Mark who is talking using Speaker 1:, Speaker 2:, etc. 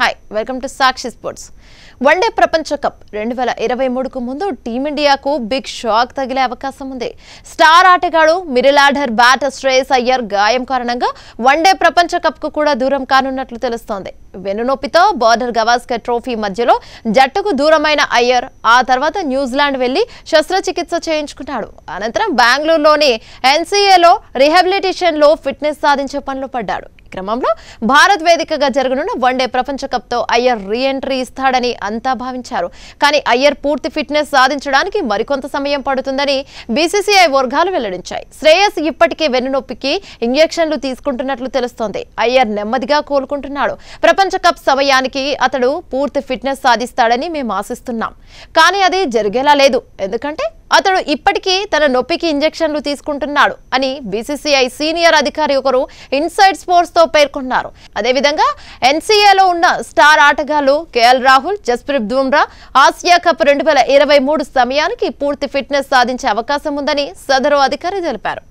Speaker 1: hi welcome to Sakshi sports one day ప్రపంచ cup రెండు వేల ఇరవై మూడుకు ముందు టీమిండియాకు బిగ్ షాక్ తగిలే అవకాశం ఉంది స్టార్ ఆటగాడు మిరిలాడర్ బ్యాట్ శ్రేయస్ అయ్యర్ గాయం కారణంగా వన్డే ప్రపంచ కప్కు కూడా దూరం కానున్నట్లు తెలుస్తోంది వెనునొప్పితో బార్డర్ గవాస్కర్ ట్రోఫీ మధ్యలో జట్టుకు దూరమైన అయ్యర్ ఆ తర్వాత న్యూజిలాండ్ వెళ్లి శస్త్రచికిత్స చేయించుకున్నాడు అనంతరం బెంగళూరులోని ఎన్సీఏలో రిహాబిలిటేషన్లో ఫిట్నెస్ సాధించే పనులు పడ్డాడు క్రమంలో భారత్ వేదికగా జరగనున్న వన్డే ప్రపంచ కప్తో అయ్యర్ రీ ఎంట్రీ ఇస్తాడని అంతా భావించారు కానీ అయ్యర్ పూర్తి ఫిట్నెస్ సాధించడానికి మరికొంత సమయం పడుతుందని బీసీసీఐ వర్గాలు వెల్లడించాయి శ్రేయస్ ఇప్పటికే వెన్నునొప్పికి ఇంజక్షన్లు తీసుకుంటున్నట్లు తెలుస్తోంది అయ్యర్ నెమ్మదిగా కోలుకుంటున్నాడు ప్రపంచ కప్ సమయానికి అతడు పూర్తి ఫిట్నెస్ సాధిస్తాడని మేము ఆశిస్తున్నాం కానీ అది జరిగేలా లేదు ఎందుకంటే అతడు ఇప్పటికీ తన నొప్పికి ఇంజెక్షన్లు తీసుకుంటున్నాడు అని బీసీసీఐ సీనియర్ అధికారి ఒకరు ఇన్సైడ్ స్పోర్ట్స్ తో పేర్కొన్నారు అదేవిధంగా ఎన్సీఏలో ఉన్న స్టార్ ఆటగాళ్లు KL Rahul Jasprit Bumrah Asia cup రెండు సమయానికి పూర్తి ఫిట్నెస్ సాధించే అవకాశం ఉందని సదరు అధికారి తెలిపారు